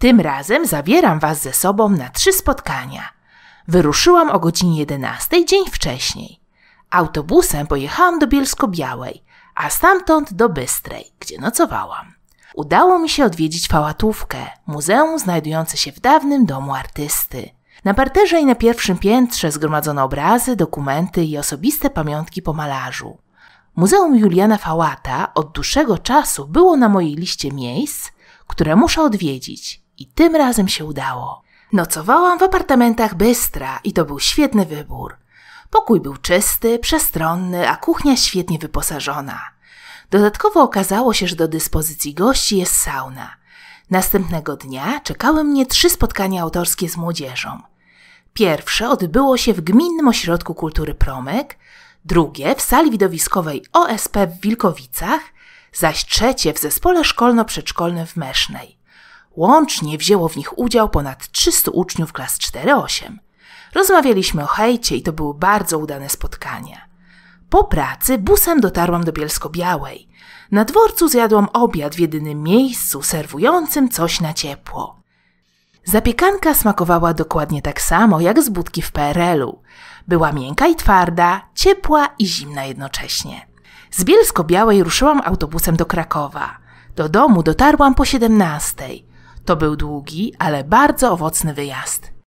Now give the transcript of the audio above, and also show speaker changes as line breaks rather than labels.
Tym razem zabieram Was ze sobą na trzy spotkania. Wyruszyłam o godzinie 11 dzień wcześniej. Autobusem pojechałam do Bielsko-Białej, a stamtąd do Bystrej, gdzie nocowałam. Udało mi się odwiedzić fałatówkę, muzeum znajdujące się w dawnym domu artysty. Na parterze i na pierwszym piętrze zgromadzono obrazy, dokumenty i osobiste pamiątki po malarzu. Muzeum Juliana Fałata od dłuższego czasu było na mojej liście miejsc, które muszę odwiedzić, i tym razem się udało. Nocowałam w apartamentach Bystra i to był świetny wybór. Pokój był czysty, przestronny, a kuchnia świetnie wyposażona. Dodatkowo okazało się, że do dyspozycji gości jest sauna. Następnego dnia czekały mnie trzy spotkania autorskie z młodzieżą. Pierwsze odbyło się w Gminnym Ośrodku Kultury Promek, drugie w sali widowiskowej OSP w Wilkowicach, zaś trzecie w zespole szkolno-przedszkolnym w Mesznej. Łącznie wzięło w nich udział ponad 300 uczniów klas 4-8. Rozmawialiśmy o hejcie i to były bardzo udane spotkania. Po pracy busem dotarłam do Bielsko-Białej. Na dworcu zjadłam obiad w jedynym miejscu serwującym coś na ciepło. Zapiekanka smakowała dokładnie tak samo jak z budki w PRL-u. Była miękka i twarda, ciepła i zimna jednocześnie. Z Bielsko-Białej ruszyłam autobusem do Krakowa. Do domu dotarłam po 17:00. To był długi, ale bardzo owocny wyjazd.